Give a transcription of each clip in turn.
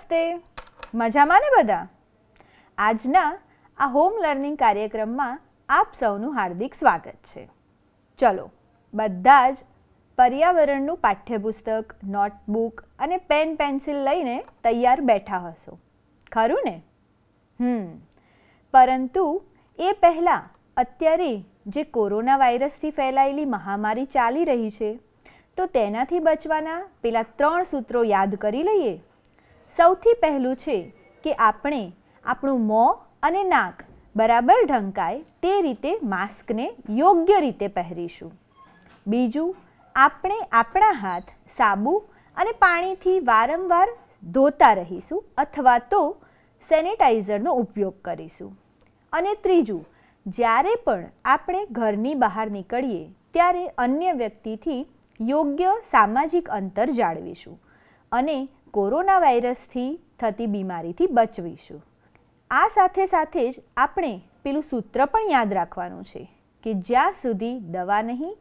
નમસ્તે મજામાં ને બધા આજના આ હોમ લર્નિંગ કાર્યક્રમમાં આપ સૌનું હાર્દિક સ્વાગત છે ચલો બધા જ પર્યાવરણનું પાઠ્યપુસ્તક નોટબુક અને પેન પેન્સિલ લઈને તૈયાર બેઠા હશો ખરું ને હમ પરંતુ એ પહેલાં અત્યારે જે કોરોના વાયરસથી ફેલાયેલી મહામારી ચાલી રહી છે તો તેનાથી બચવાના પેલા ત્રણ સૂત્રો યાદ કરી લઈએ સૌથી પહેલું છે કે આપણે આપણું મોં અને નાક બરાબર ઢંકાય તે રીતે માસ્કને યોગ્ય રીતે પહેરીશું બીજું આપણે આપણા હાથ સાબુ અને પાણીથી વારંવાર ધોતા રહીશું અથવા તો સેનિટાઈઝરનો ઉપયોગ કરીશું અને ત્રીજું જ્યારે પણ આપણે ઘરની બહાર નીકળીએ ત્યારે અન્ય વ્યક્તિથી યોગ્ય સામાજિક અંતર જાળવીશું અને કોરોના વાયરસથી થતી બીમારીથી બચવીશું આ સાથે સાથે જ આપણે પેલું સૂત્ર પણ યાદ રાખવાનું છે કે જ્યાં સુધી દવા નહીં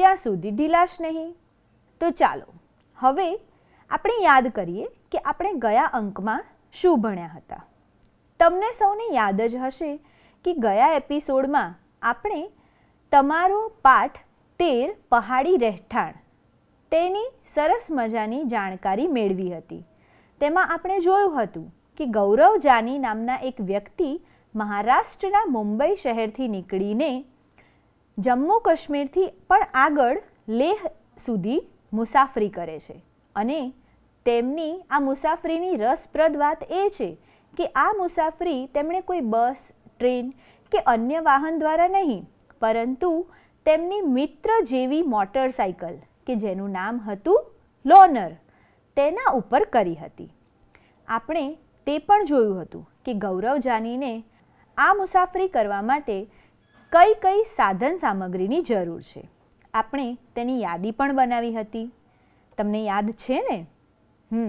ત્યાં સુધી ઢીલાશ નહીં તો ચાલો હવે આપણે યાદ કરીએ કે આપણે ગયા અંકમાં શું ભણ્યા હતા તમને સૌને યાદ જ હશે કે ગયા એપિસોડમાં આપણે તમારો પાઠ તેર પહાડી રહેઠાણ તેની સરસ મજાની જાણકારી મેળવી હતી તેમાં આપણે જોયું હતું કે ગૌરવ જાની નામના એક વ્યક્તિ મહારાષ્ટ્રના મુંબઈ શહેરથી નીકળીને જમ્મુ કાશ્મીરથી પણ આગળ લેહ સુધી મુસાફરી કરે છે અને તેમની આ મુસાફરીની રસપ્રદ વાત એ છે કે આ મુસાફરી તેમણે કોઈ બસ ટ્રેન કે અન્ય વાહન દ્વારા નહીં પરંતુ તેમની મિત્ર જેવી મોટરસાયકલ કે જેનું નામ હતું લોનર તેના ઉપર કરી હતી આપણે તે પણ જોયું હતું કે ગૌરવ જાનીને આ મુસાફરી કરવા માટે કઈ કઈ સાધન સામગ્રીની જરૂર છે આપણે તેની યાદી પણ બનાવી હતી તમને યાદ છે ને હમ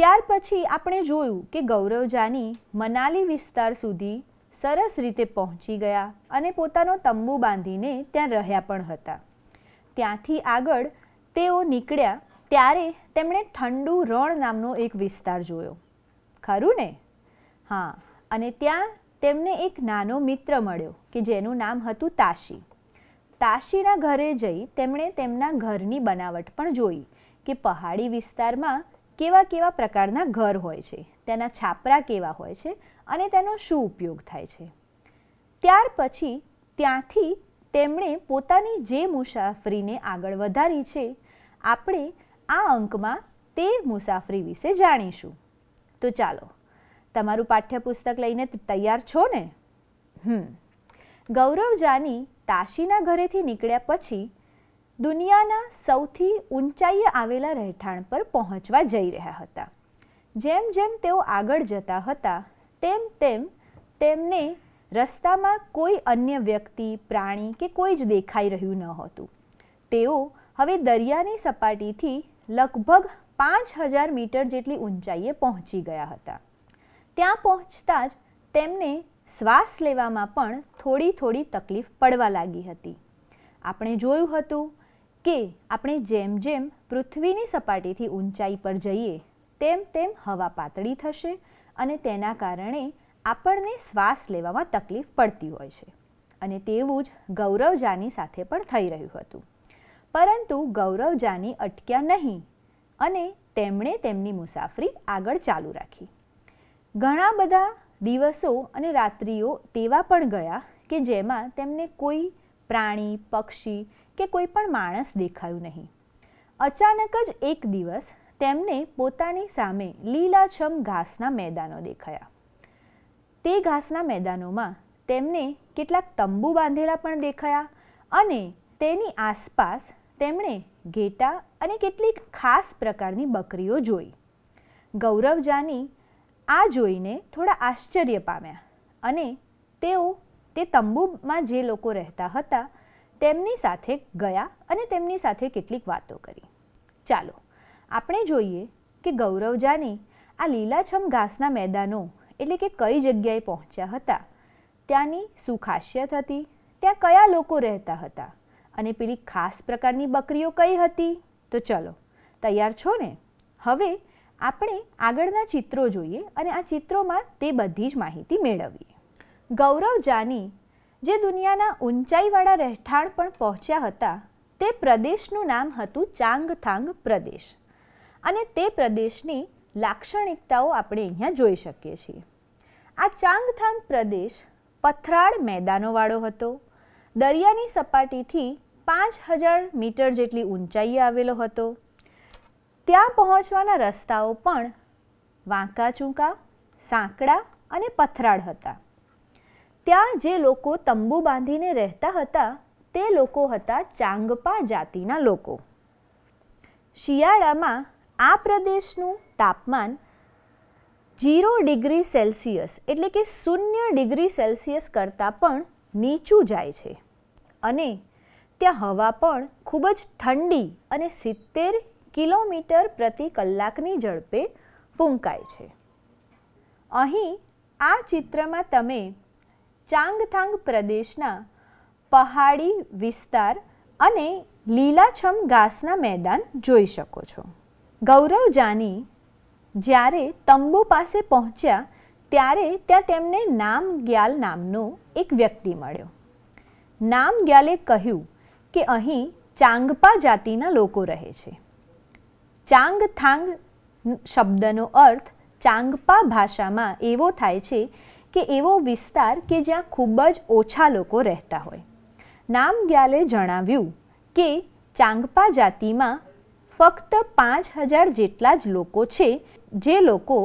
ત્યાર પછી આપણે જોયું કે ગૌરવ જાની મનાલી વિસ્તાર સુધી સરસ રીતે પહોંચી ગયા અને પોતાનો તંબુ બાંધીને ત્યાં રહ્યા પણ હતા ત્યાંથી આગળ તેઓ નીકળ્યા ત્યારે તેમણે ઠંડુ રણ નામનો એક વિસ્તાર જોયો ખરું ને હા અને ત્યાં તેમને એક નાનો મિત્ર મળ્યો કે જેનું નામ હતું તાશી તાશીના ઘરે જઈ તેમણે તેમના ઘરની બનાવટ પણ જોઈ કે પહાડી વિસ્તારમાં કેવા કેવા પ્રકારના ઘર હોય છે તેના છાપરા કેવા હોય છે અને તેનો શું ઉપયોગ થાય છે ત્યાર પછી ત્યાંથી તેમણે પોતાની જે મુસાફરીને આગળ વધારી છે આપણે આ અંકમાં તે મુસાફરી વિશે જાણીશું તો ચાલો તમારું પાઠ્યપુસ્તક લઈને તૈયાર છો ને હમ ગૌરવ જાની તાશીના ઘરેથી નીકળ્યા પછી દુનિયાના સૌથી ઊંચાઈએ આવેલા રહેઠાણ પર પહોંચવા જઈ રહ્યા હતા જેમ જેમ તેઓ આગળ જતા હતા તેમ તેમ તેમને રસ્તામાં કોઈ અન્ય વ્યક્તિ પ્રાણી કે કોઈ જ દેખાઈ રહ્યું ન હતું તેઓ હવે દરિયાની સપાટીથી લગભગ પાંચ હજાર મીટર જેટલી ઊંચાઈએ પહોંચી ગયા હતા ત્યાં પહોંચતા જ તેમને શ્વાસ લેવામાં પણ થોડી થોડી તકલીફ પડવા લાગી હતી આપણે જોયું હતું કે આપણે જેમ જેમ પૃથ્વીની સપાટીથી ઊંચાઈ પર જઈએ તેમ તેમ હવા પાતળી થશે અને તેના કારણે આપણને શ્વાસ લેવામાં તકલીફ પડતી હોય છે અને તેવું જ ગૌરવજાની સાથે પણ થઈ રહ્યું હતું પરંતુ ગૌરવજાની અટક્યા નહીં અને તેમણે તેમની મુસાફરી આગળ ચાલુ રાખી ઘણા બધા દિવસો અને રાત્રિઓ તેવા પણ ગયા કે જેમાં તેમને કોઈ પ્રાણી પક્ષી કે કોઈ પણ માણસ દેખાયું નહીં અચાનક જ એક દિવસ તેમને પોતાની સામે લીલાછમ ઘાસના મેદાનો દેખાયા તે ઘાસના મેદાનોમાં તેમને કેટલાક તંબુ બાંધેલા પણ દેખાયા અને તેની આસપાસ તેમણે ઘેટા અને કેટલીક ખાસ પ્રકારની બકરીઓ જોઈ ગૌરવ જાની આ જોઈને થોડા આશ્ચર્ય પામ્યા અને તેઓ તે તંબુમાં જે લોકો રહેતા હતા તેમની સાથે ગયા અને તેમની સાથે કેટલીક વાતો કરી ચાલો આપણે જોઈએ કે ગૌરવ જાની આ લીલાછમ ઘાસના મેદાનો એટલે કે કઈ જગ્યાએ પહોંચ્યા હતા ત્યાંની શું ખાસિયત હતી ત્યાં કયા લોકો રહેતા હતા અને પેલી ખાસ પ્રકારની બકરીઓ કઈ હતી તો ચલો તૈયાર છો ને હવે આપણે આગળના ચિત્રો જોઈએ અને આ ચિત્રોમાં તે બધી જ માહિતી મેળવીએ ગૌરવ જાની જે દુનિયાના ઊંચાઈવાળા રહેઠાણ પણ પહોંચ્યા હતા તે પ્રદેશનું નામ હતું ચાંગથાંગ પ્રદેશ અને તે પ્રદેશની લાક્ષણિકતાઓ આપણે અહીંયા જોઈ શકીએ છીએ આ ચાંગથાંગ પ્રદેશ પથરાળ મેદાનોવાળો હતો દરિયાની સપાટીથી પાંચ હજાર મીટર જેટલી ઊંચાઈએ આવેલો હતો ત્યાં પહોંચવાના રસ્તાઓ પણ વાંકાચૂંકા સાંકડા અને પથરાળ હતા ત્યાં જે લોકો તંબુ બાંધીને રહેતા હતા તે લોકો હતા ચાંગપા જાતિના લોકો શિયાળામાં આ પ્રદેશનું તાપમાન જીરો ડિગ્રી સેલ્સિયસ એટલે કે શૂન્ય ડિગ્રી સેલ્સિયસ કરતાં પણ નીચું જાય છે અને ત્યાં હવા પણ ખૂબ જ ઠંડી અને સિત્તેર કિલોમીટર પ્રતિ કલાકની ઝડપે ફૂંકાય છે અહીં આ ચિત્રમાં તમે ચાંગથાંગ પ્રદેશના પહાડી વિસ્તાર અને લીલાછમ ઘાસના મેદાન જોઈ શકો છો ગૌરવ જાની જ્યારે તંબુ પાસે પહોંચ્યા ત્યારે ત્યાં તેમને નામ ગ્યાલ નામનો એક વ્યક્તિ મળ્યો નામ ગ્યાલે કહ્યું કે અહીં ચાંગપા જાતિના લોકો રહે છે ચાંગ થાંગ શબ્દનો અર્થ ચાંગપા ભાષામાં એવો થાય છે કે એવો વિસ્તાર કે જ્યાં ખૂબ જ ઓછા લોકો રહેતા હોય નામ ગ્યાલે જણાવ્યું કે ચાંગપા જાતિમાં ફક્ત પાંચ હજાર જેટલા જ લોકો છે જે લોકો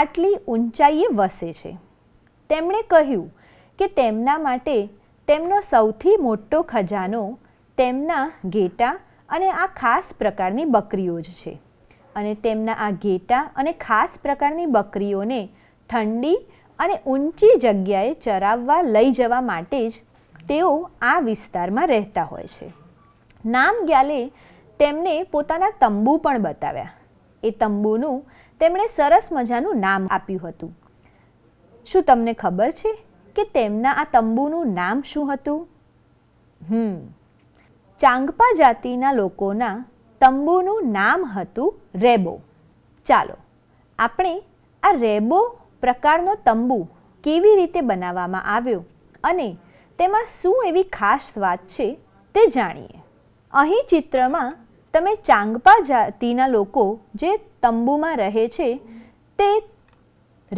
આટલી ઊંચાઈએ વસે છે તેમણે કહ્યું કે તેમના માટે તેમનો સૌથી મોટો ખજાનો તેમના ઘેટા અને આ ખાસ પ્રકારની બકરીઓ જ છે અને તેમના આ ઘેટા અને ખાસ પ્રકારની બકરીઓને ઠંડી અને ઊંચી જગ્યાએ ચરાવવા લઈ જવા માટે જ તેઓ આ વિસ્તારમાં રહેતા હોય છે નામ ગ્યાલે તેમને પોતાના તંબુ પણ બતાવ્યા એ તંબુનું તેમણે સરસ મજાનું નામ આપ્યું હતું શું તમને ખબર છે કે તેમના આ તંબુનું નામ શું હતું હમ ચાંગપા જાતિના લોકોના તંબુનું નામ હતું રેબો ચાલો આપણે આ રેબો પ્રકારનો તંબુ કેવી રીતે બનાવવામાં આવ્યો અને તેમાં શું એવી ખાસ વાત છે તે જાણીએ અહીં ચિત્રમાં તમે ચાંગપા જાતિના લોકો જે તંબુમાં રહે છે તે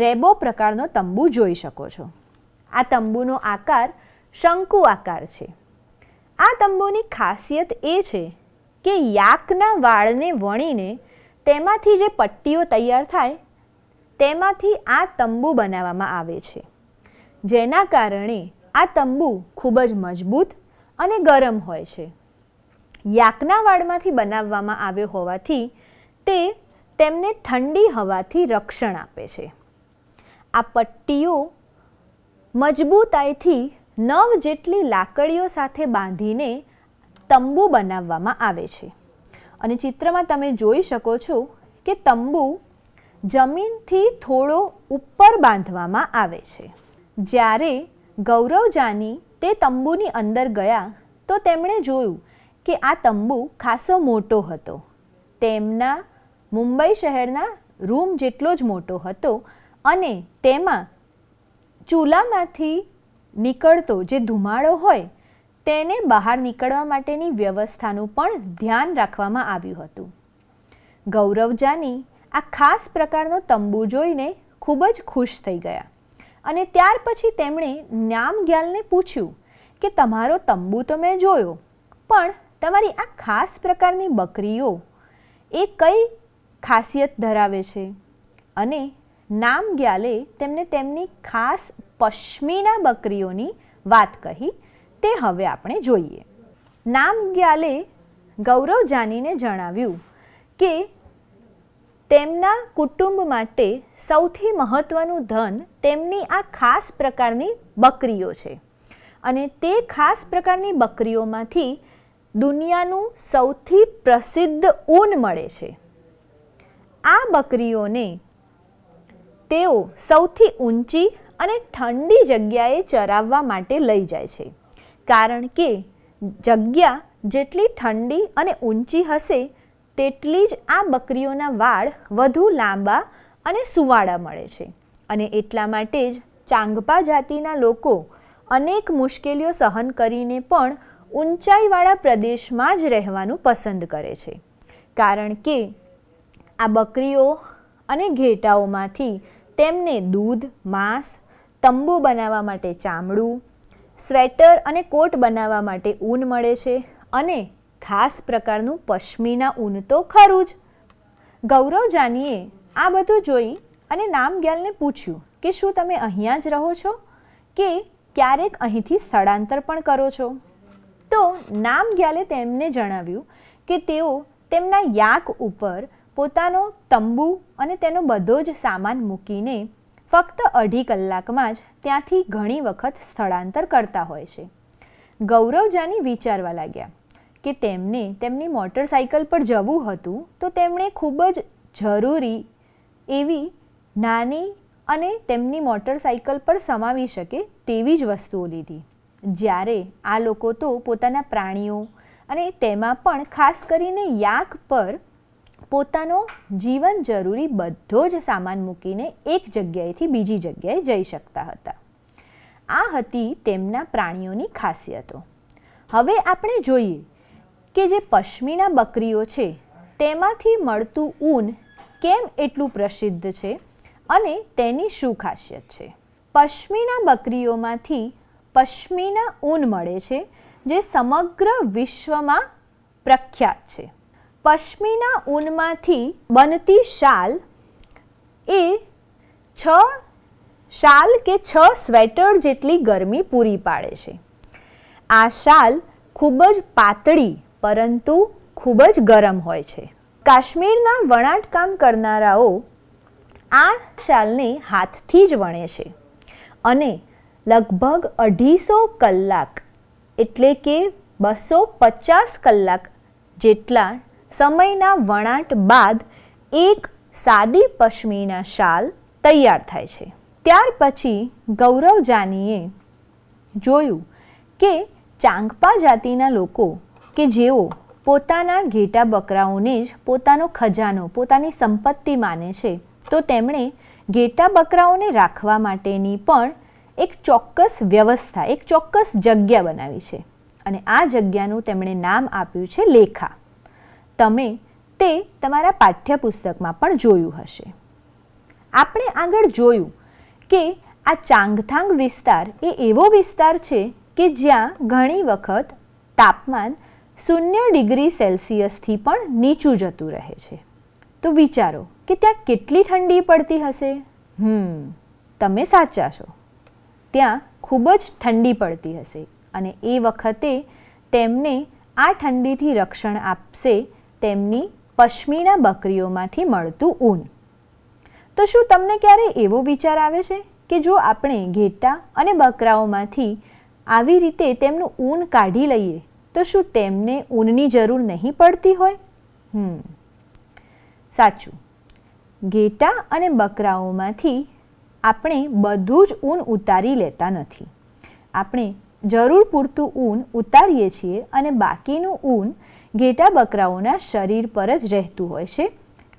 રેબો પ્રકારનો તંબુ જોઈ શકો છો આ તંબુનો આકાર શંકુ આકાર છે આ તંબુની ખાસિયત એ છે કે યાકના વાળને વણીને તેમાંથી જે પટ્ટીઓ તૈયાર થાય તેમાંથી આ તંબુ બનાવવામાં આવે છે જેના કારણે આ તંબુ ખૂબ જ મજબૂત અને ગરમ હોય છે યાકના વાળમાંથી બનાવવામાં આવ્યો હોવાથી તે તેમને ઠંડી હવાથી રક્ષણ આપે છે આ પટ્ટીઓ મજબૂતાઈથી નવ જેટલી લાકડીઓ સાથે બાંધીને તંબુ બનાવવામાં આવે છે અને ચિત્રમાં તમે જોઈ શકો છો કે તંબુ જમીનથી થોડો ઉપર બાંધવામાં આવે છે જ્યારે ગૌરવજાની તે તંબુની અંદર ગયા તો તેમણે જોયું કે આ તંબુ ખાસો મોટો હતો તેમના મુંબઈ શહેરના રૂમ જેટલો જ મોટો હતો અને તેમાં ચૂલામાંથી નીકળતો જે ધુમાડો હોય તેને બહાર નીકળવા માટેની વ્યવસ્થાનું પણ ધ્યાન રાખવામાં આવ્યું હતું ગૌરવજાની આ ખાસ પ્રકારનો તંબુ જોઈને ખૂબ જ ખુશ થઈ ગયા અને ત્યાર પછી તેમણે નામગ્યાલને પૂછ્યું કે તમારો તંબુ તો મેં જોયો પણ તમારી આ ખાસ પ્રકારની બકરીઓ એ કઈ ખાસિયત ધરાવે છે અને નામ ગ્યાલે તેમને તેમની ખાસ પશ્મિના બકરીઓની વાત કહી તે હવે આપણે જોઈએ નામ ગ્યાલે ગૌરવ જાનીને જણાવ્યું કે તેમના કુટુંબ માટે સૌથી મહત્ત્વનું ધન તેમની આ ખાસ પ્રકારની બકરીઓ છે અને તે ખાસ પ્રકારની બકરીઓમાંથી દુનિયાનું સૌથી પ્રસિદ્ધ ઊન મળે છે આ બકરીઓને તેઓ સૌથી ઊંચી અને ઠંડી જગ્યાએ ચરાવવા માટે લઈ જાય છે કારણ કે જગ્યા જેટલી ઠંડી અને ઊંચી હશે તેટલી જ આ બકરીઓના વાળ વધુ લાંબા અને સુવાળા મળે છે અને એટલા માટે જ ચાંગપા જાતિના લોકો અનેક મુશ્કેલીઓ સહન કરીને પણ ઊંચાઈવાળા પ્રદેશમાં જ રહેવાનું પસંદ કરે છે કારણ કે આ બકરીઓ અને ઘેટાઓમાંથી તેમને દૂધ માંસ તંબુ બનાવવા માટે ચામડું સ્વેટર અને કોટ બનાવવા માટે ઊન મળે છે અને ખાસ પ્રકારનું પશ્મિના ઊન તો ખરું જ ગૌરવ જાનીએ આ બધું જોઈ અને નામગ્યાલને પૂછ્યું કે શું તમે અહીંયા જ રહો છો કે ક્યારેક અહીંથી સ્થળાંતર પણ કરો છો તો નામગ્યાલે તેમને જણાવ્યું કે તેઓ તેમના યાક ઉપર પોતાનો તંબુ અને તેનો બધો જ સામાન મૂકીને ફક્ત અઢી કલાકમાં જ ત્યાંથી ઘણી વખત સ્થળાંતર કરતા હોય છે ગૌરવજાની વિચારવા લાગ્યા કે તેમને તેમની મોટરસાઇકલ પર જવું હતું તો તેમણે ખૂબ જ જરૂરી એવી નાની અને તેમની મોટરસાઇકલ પર સમાવી શકે તેવી જ વસ્તુઓ લીધી જ્યારે આ લોકો તો પોતાના પ્રાણીઓ અને તેમાં પણ ખાસ કરીને યાક પર પોતાનો જીવન જરૂરી બધો જ સામાન મૂકીને એક જગ્યાએથી બીજી જગ્યાએ જઈ શકતા હતા આ હતી તેમના પ્રાણીઓની ખાસિયતો હવે આપણે જોઈએ કે જે પશ્મિના બકરીઓ છે તેમાંથી મળતું ઊન કેમ એટલું પ્રસિદ્ધ છે અને તેની શું ખાસિયત છે પશ્મિના બકરીઓમાંથી પશ્મિના ઊન મળે છે જે સમગ્ર વિશ્વમાં પ્રખ્યાત છે પશ્મિના ઊનમાંથી બનતી શાલ એ છ શાલ કે છ સ્વેટર જેટલી ગરમી પૂરી પાડે છે આ શાલ ખૂબ જ પાતળી પરંતુ ખૂબ જ ગરમ હોય છે કાશ્મીરના વણાટકામ કરનારાઓ આ શાલને હાથથી જ વણે છે અને લગભગ અઢીસો કલાક એટલે કે બસો પચાસ કલાક જેટલા સમયના વણાટ બાદ એક સાદી પશ્મીના શાલ તૈયાર થાય છે ત્યાર પછી ગૌરવ જાનીએ જોયું કે ચાંગપા જાતિના લોકો કે જેઓ પોતાના ઘેટા બકરાઓને જ પોતાનો ખજાનો પોતાની સંપત્તિ માને છે તો તેમણે ઘેટા બકરાઓને રાખવા માટેની પણ એક ચોક્કસ વ્યવસ્થા એક ચોક્કસ જગ્યા બનાવી છે અને આ જગ્યાનું તેમણે નામ આપ્યું છે લેખા તમે તે તમારા પાઠ્યપુસ્તકમાં પણ જોયું હશે આપણે આગળ જોયું કે આ ચાંગથાંગ વિસ્તાર એ એવો વિસ્તાર છે કે જ્યાં ઘણી વખત તાપમાન શૂન્ય ડિગ્રી સેલ્સિયસથી પણ નીચું જતું રહે છે તો વિચારો કે ત્યાં કેટલી ઠંડી પડતી હશે હમ તમે સાચા છો ત્યાં ખૂબ જ ઠંડી પડતી હશે અને એ વખતે તેમને આ ઠંડીથી રક્ષણ આપશે તેમની પશ્મીના બકરીઓમાંથી મળતું ઊન તો શું તમને ક્યારે એવો વિચાર આવે છે કે જો આપણે ઘેટા અને બકરાઓમાંથી આવી રીતે તેમનું ઊન કાઢી લઈએ તો શું તેમને ઊનની જરૂર નહીં પડતી હોય હમ સાચું ઘેટા અને બકરાઓમાંથી આપણે બધું જ ઊન ઉતારી લેતા નથી આપણે જરૂર પૂરતું ઊન ઉતારીએ છીએ અને બાકીનું ઊન ઘેટા બકરાઓના શરીર પર જ રહેતું હોય છે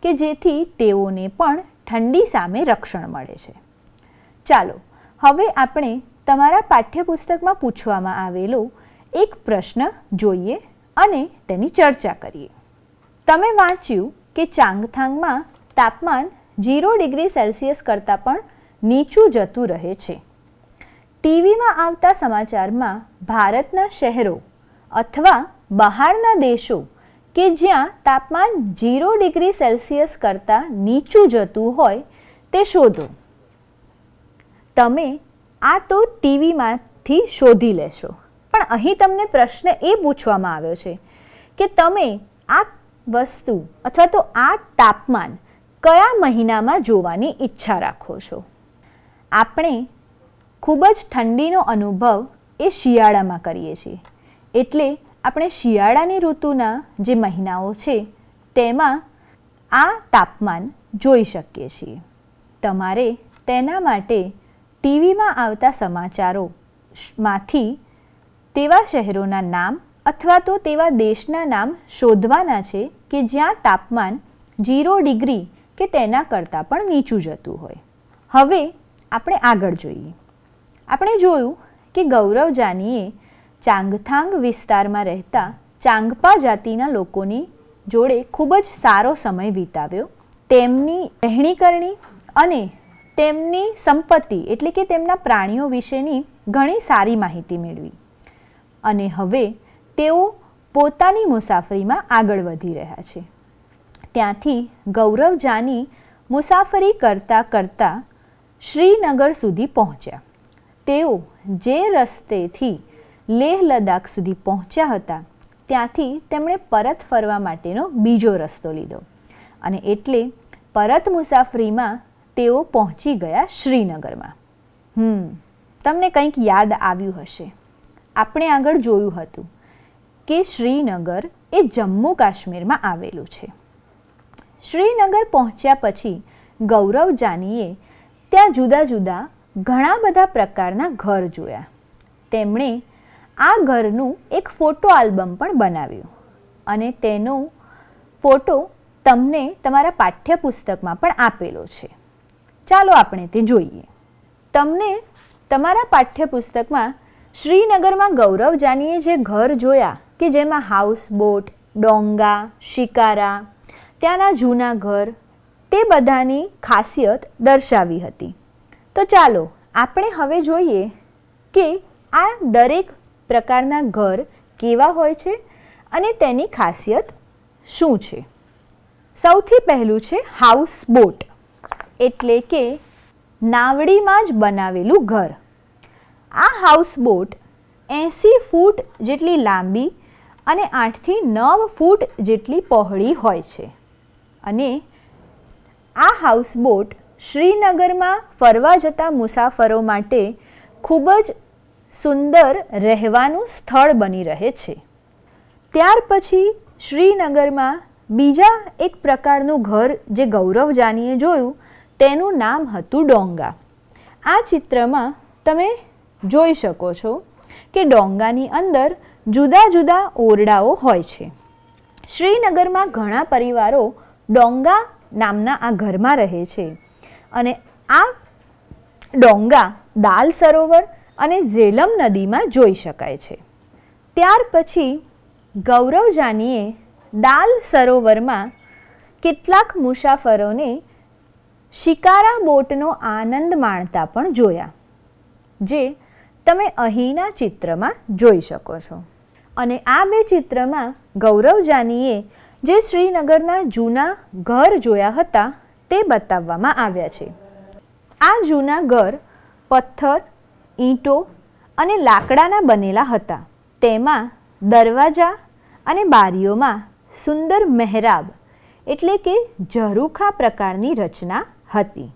કે જેથી તેઓને પણ ઠંડી સામે રક્ષણ મળે છે ચાલો હવે આપણે તમારા પાઠ્યપુસ્તકમાં પૂછવામાં આવેલો એક પ્રશ્ન જોઈએ અને તેની ચર્ચા કરીએ તમે વાંચ્યું કે ચાંગથાંગમાં તાપમાન ઝીરો ડિગ્રી સેલ્સિયસ કરતાં પણ નીચું જતું રહે છે ટીવીમાં આવતા સમાચારમાં ભારતના શહેરો અથવા બહારના દેશો કે જ્યાં તાપમાન ઝીરો ડિગ્રી સેલ્સિયસ કરતાં નીચું જતું હોય તે શોધો તમે આ તો ટીવીમાંથી શોધી લેશો પણ અહીં તમને પ્રશ્ન એ પૂછવામાં આવ્યો છે કે તમે આ વસ્તુ અથવા તો આ તાપમાન કયા મહિનામાં જોવાની ઈચ્છા રાખો છો આપણે ખૂબ જ ઠંડીનો અનુભવ એ શિયાળામાં કરીએ છીએ એટલે આપણે શિયાળાની ઋતુના જે મહિનાઓ છે તેમાં આ તાપમાન જોઈ શકીએ છીએ તમારે તેના માટે ટીવીમાં આવતા સમાચારોમાંથી તેવા શહેરોના નામ અથવા તો તેવા દેશના નામ શોધવાના છે કે જ્યાં તાપમાન ઝીરો ડિગ્રી કે તેના કરતાં પણ નીચું જતું હોય હવે આપણે આગળ જોઈએ આપણે જોયું કે ગૌરવ જાનીએ ચાંગથાંગ વિસ્તારમાં રહેતા ચાંગપા જાતિના લોકોની જોડે ખૂબ જ સારો સમય વિતાવ્યો તેમની રહેણી કરણી અને તેમની સંપત્તિ એટલે કે તેમના પ્રાણીઓ વિશેની ઘણી સારી માહિતી મેળવી અને હવે તેઓ પોતાની મુસાફરીમાં આગળ વધી રહ્યા છે ત્યાંથી ગૌરવ જાની મુસાફરી કરતા કરતાં શ્રીનગર સુધી પહોંચ્યા તેઓ જે રસ્તેથી લેહ લદ્દાખ સુધી પહોંચ્યા હતા ત્યાંથી તેમણે પરત ફરવા માટેનો બીજો રસ્તો લીધો અને એટલે પરત મુસાફરીમાં તેઓ પહોંચી ગયા શ્રીનગરમાં હમ તમને કંઈક યાદ આવ્યું હશે આપણે આગળ જોયું હતું કે શ્રીનગર એ જમ્મુ કાશ્મીરમાં આવેલું છે શ્રીનગર પહોંચ્યા પછી ગૌરવ જાનીએ ત્યાં જુદા જુદા ઘણા બધા પ્રકારના ઘર જોયા તેમણે આ ઘરનું એક ફોટો આલ્બમ પણ બનાવ્યું અને તેનો ફોટો તમને તમારા પાઠ્યપુસ્તકમાં પણ આપેલો છે ચાલો આપણે તે જોઈએ તમને તમારા પાઠ્યપુસ્તકમાં શ્રીનગરમાં ગૌરવ જાનીએ જે ઘર જોયા કે જેમાં હાઉસ બોટ ડોંગા શિકારા ત્યાંના જૂના ઘર તે બધાની ખાસિયત દર્શાવી હતી તો ચાલો આપણે હવે જોઈએ કે આ દરેક પ્રકારના ઘર કેવા હોય છે અને તેની ખાસિયત શું છે સૌથી પહેલું છે હાઉસ બોટ એટલે કે નાવડીમાં જ બનાવેલું ઘર આ હાઉસ બોટ એંસી ફૂટ જેટલી લાંબી અને આઠથી નવ ફૂટ જેટલી પહોળી હોય છે અને આ હાઉસ બોટ શ્રીનગરમાં ફરવા જતા મુસાફરો માટે ખૂબ જ સુંદર રહેવાનું સ્થળ બની રહે છે ત્યાર પછી શ્રીનગરમાં બીજા એક પ્રકારનું ઘર જે ગૌરવ જાનીએ જોયું તેનું નામ હતું ડોંગા આ ચિત્રમાં તમે જોઈ શકો છો કે ડોંગાની અંદર જુદા જુદા ઓરડાઓ હોય છે શ્રીનગરમાં ઘણા પરિવારો ડોંગા નામના આ ઘરમાં રહે છે અને આ ડોંગા દાલ સરોવર અને ઝેલમ નદીમાં જોઈ શકાય છે ત્યાર પછી ગૌરવ જાનીએ દાલ સરોવરમાં કેટલાક મુસાફરોને શિકારા બોટનો આનંદ માણતા પણ જોયા જે તમે અહીંના ચિત્રમાં જોઈ શકો છો અને આ બે ચિત્રમાં ગૌરવ જાનીએ જે શ્રીનગરના જૂના ઘર જોયા હતા તે બતાવવામાં આવ્યા છે આ જૂના ઘર પથ્થર ઈંટો અને લાકડાના બનેલા હતા તેમાં દરવાજા અને બારીઓમાં સુંદર મહેરાબ એટલે કે ઝરૂખા પ્રકારની રચના હતી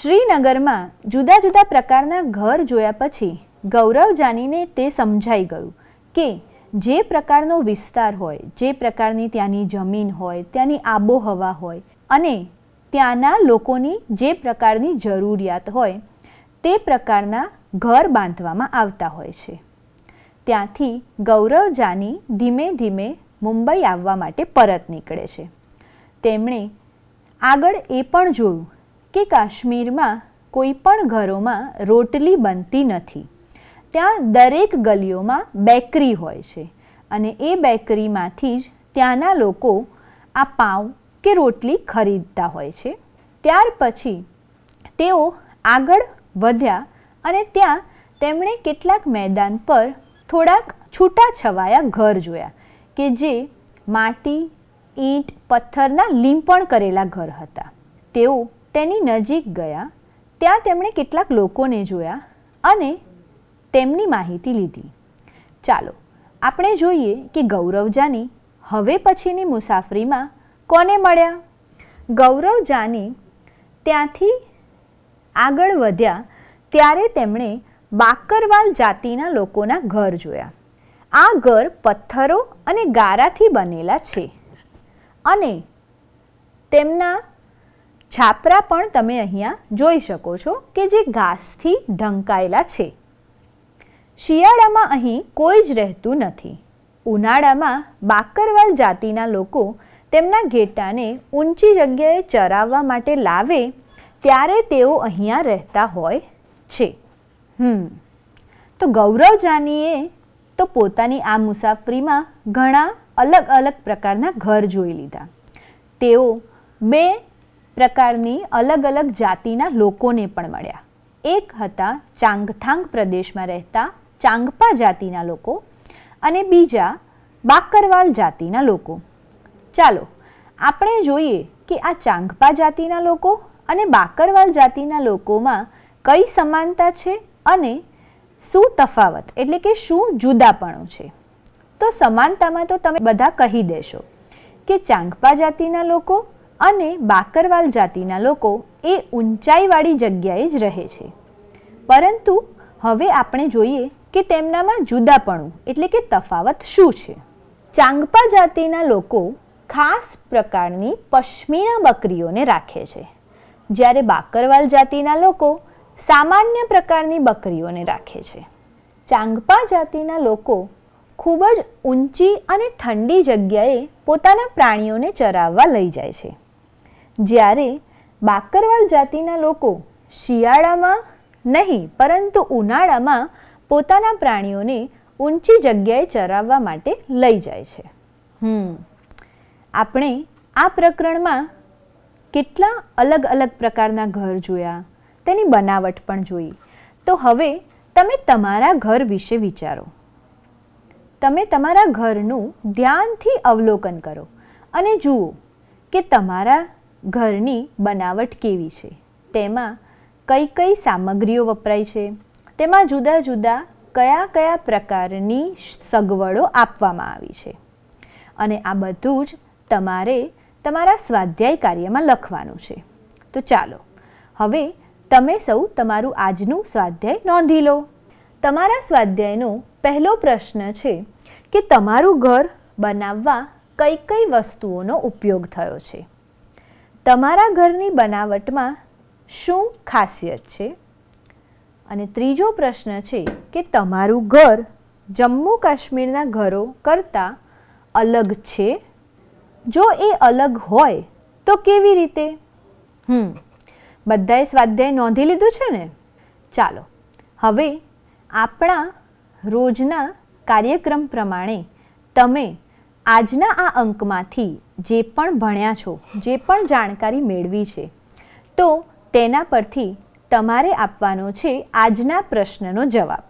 શ્રીનગરમાં જુદા જુદા પ્રકારના ઘર જોયા પછી ગૌરવ જાનીને તે સમજાઈ ગયું કે જે પ્રકારનો વિસ્તાર હોય જે પ્રકારની ત્યાંની જમીન હોય ત્યાંની આબોહવા હોય અને ત્યાંના લોકોની જે પ્રકારની જરૂરિયાત હોય તે પ્રકારના ઘર બાંધવામાં આવતા હોય છે ત્યાંથી ગૌરવ જાની ધીમે ધીમે મુંબઈ આવવા માટે પરત નીકળે છે તેમણે આગળ એ પણ જોયું કે કાશ્મીરમાં કોઈ પણ ઘરોમાં રોટલી બનતી નથી ત્યાં દરેક ગલીઓમાં બેકરી હોય છે અને એ બેકરીમાંથી જ ત્યાંના લોકો આ પાઉં કે રોટલી ખરીદતા હોય છે ત્યાર પછી તેઓ આગળ વધ્યા અને ત્યાં તેમણે કેટલાક મેદાન પર થોડાક છૂટાછવાયા ઘર જોયા કે જે માટી ઈંટ પથ્થરના લીંપણ કરેલા ઘર હતા તેઓ તેની નજીક ગયા ત્યાં તેમણે કેટલાક લોકોને જોયા અને તેમની માહિતી લીધી ચાલો આપણે જોઈએ કે ગૌરવજાની હવે પછીની મુસાફરીમાં કોને મળ્યા ગૌરવ ત્યાંથી આગળ વધ્યા ત્યારે તેમણે બાકરવાલ જાતિના લોકોના ઘર જોયા આ ઘર પથ્થરો અને ગારાથી બનેલા છે અને તેમના છાપરા પણ તમે અહીંયા જોઈ શકો છો કે જે ઘાસથી ઢંકાયેલા છે શિયાળામાં અહીં કોઈ જ રહેતું નથી ઉનાળામાં બાકરવાલ જાતિના લોકો તેમના ઘેટાને ઊંચી જગ્યાએ ચરાવવા માટે લાવે ત્યારે તેઓ અહીંયા રહેતા હોય છે હમ તો ગૌરવ જાનીએ તો પોતાની આ મુસાફરીમાં ઘણા અલગ અલગ પ્રકારના ઘર જોઈ લીધા તેઓ બે પ્રકારની અલગ અલગ જાતિના લોકોને પણ મળ્યા એક હતા ચાંગથાંગ પ્રદેશમાં રહેતા ચાંગપા જાતિના લોકો અને બીજા બાકરવાલ જાતિના લોકો ચાલો આપણે જોઈએ કે આ ચાંગપા જાતિના લોકો અને બાકરવાલ જાતિના લોકોમાં કઈ સમાનતા છે અને શું તફાવત એટલે કે શું જુદાપણું છે તો સમાનતામાં તો તમે બધા કહી દેશો કે ચાંગપા જાતિના લોકો અને બાકરવાલ જાતિના લોકો એ ઊંચાઈવાળી જગ્યાએ જ રહે છે પરંતુ હવે આપણે જોઈએ કે તેમનામાં જુદાપણું એટલે કે તફાવત શું છે ચાંગપા જાતિના લોકો ખાસ પ્રકારની પશ્મિના બકરીઓને રાખે છે જ્યારે બાકરવાલ જાતિના લોકો સામાન્ય પ્રકારની બકરીઓને રાખે છે ચાંગપા જાતિના લોકો ખૂબ જ ઊંચી અને ઠંડી જગ્યાએ પોતાના પ્રાણીઓને ચરાવવા લઈ જાય છે જ્યારે બાકરવાલ જાતિના લોકો શિયાળામાં નહીં પરંતુ ઉનાળામાં પોતાના પ્રાણીઓને ઊંચી જગ્યાએ ચરાવવા માટે લઈ જાય છે હમ આપણે આ પ્રકરણમાં કેટલા અલગ અલગ પ્રકારના ઘર જોયા તેની બનાવટ પણ જોઈ તો હવે તમે તમારા ઘર વિશે વિચારો તમે તમારા ઘરનું ધ્યાનથી અવલોકન કરો અને જુઓ કે તમારા ઘરની બનાવટ કેવી છે તેમાં કઈ કઈ સામગ્રીઓ વપરાય છે તેમાં જુદા જુદા કયા કયા પ્રકારની સગવડો આપવામાં આવી છે અને આ બધું જ તમારે તમારા સ્વાધ્યાય કાર્યમાં લખવાનું છે તો ચાલો હવે તમે સૌ તમારું આજનું સ્વાધ્યાય નોંધી લો તમારા સ્વાધ્યાયનો પહેલો પ્રશ્ન છે કે તમારું ઘર બનાવવા કઈ કઈ વસ્તુઓનો ઉપયોગ થયો છે તમારા ઘરની બનાવટમાં શું ખાસિયત છે અને ત્રીજો પ્રશ્ન છે કે તમારું ઘર જમ્મુ કાશ્મીરના ઘરો કરતાં અલગ છે જો એ અલગ હોય તો કેવી રીતે હમ બધાએ સ્વાધ્યાય નોંધી લીધું છે ને ચાલો હવે આપણા રોજના કાર્યક્રમ પ્રમાણે તમે આજના આ અંકમાંથી જે પણ ભણ્યા છો જે પણ જાણકારી મેળવી છે તો તેના પરથી તમારે આપવાનો છે આજના પ્રશ્નનો જવાબ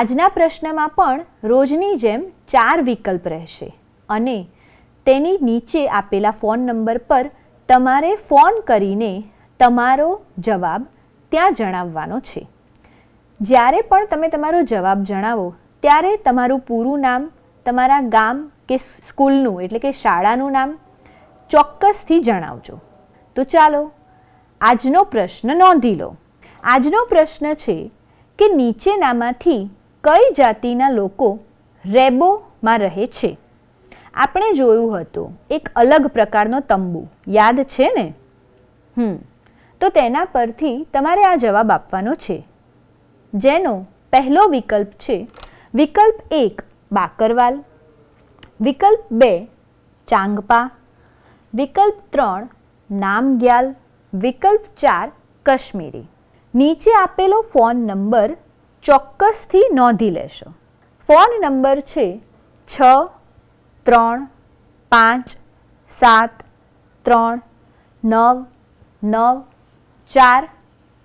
આજના પ્રશ્નમાં પણ રોજની જેમ ચાર વિકલ્પ રહેશે અને તેની નીચે આપેલા ફોન નંબર પર તમારે ફોન કરીને તમારો જવાબ ત્યાં જણાવવાનો છે જ્યારે પણ તમે તમારો જવાબ જણાવો ત્યારે તમારું પૂરું નામ તમારા ગામ કે સ્કૂલનું એટલે કે શાળાનું નામ ચોક્કસથી જણાવજો તો ચાલો આજનો પ્રશ્ન નોંધી લો આજનો પ્રશ્ન છે કે નીચેનામાંથી કઈ જાતિના લોકો રેબોમાં રહે છે આપણે જોયું હતું એક અલગ પ્રકારનો તંબુ યાદ છે ને હમ તો તેના પરથી તમારે આ જવાબ આપવાનો છે જેનો પહેલો વિકલ્પ છે વિકલ્પ એક બાકરવાલ વિકલ્પ બે ચાંગપા વિકલ્પ ત્રણ નામગ્યાલ વિકલ્પ ચાર કશ્મીરી નીચે આપેલો ફોન નંબર ચોક્કસથી નોંધી લેશો ફોન નંબર છે છ ત્રણ પાંચ સાત ત્રણ નવ નવ ચાર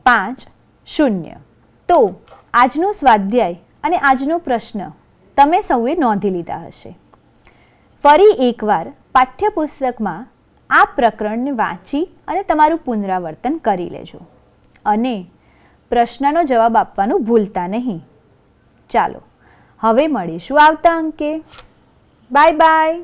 પાંચ શૂન્ય તો આજનો સ્વાધ્યાય અને આજનો પ્રશ્ન તમે સૌએ નોંધી લીધા હશે ફરી એકવાર પાઠ્યપુસ્તકમાં આ પ્રકરણને વાંચી અને તમારું પુનરાવર્તન કરી લેજો અને પ્રશ્નનો જવાબ આપવાનું ભૂલતા નહીં ચાલો હવે મળીશું આવતા અંકે બાય બાય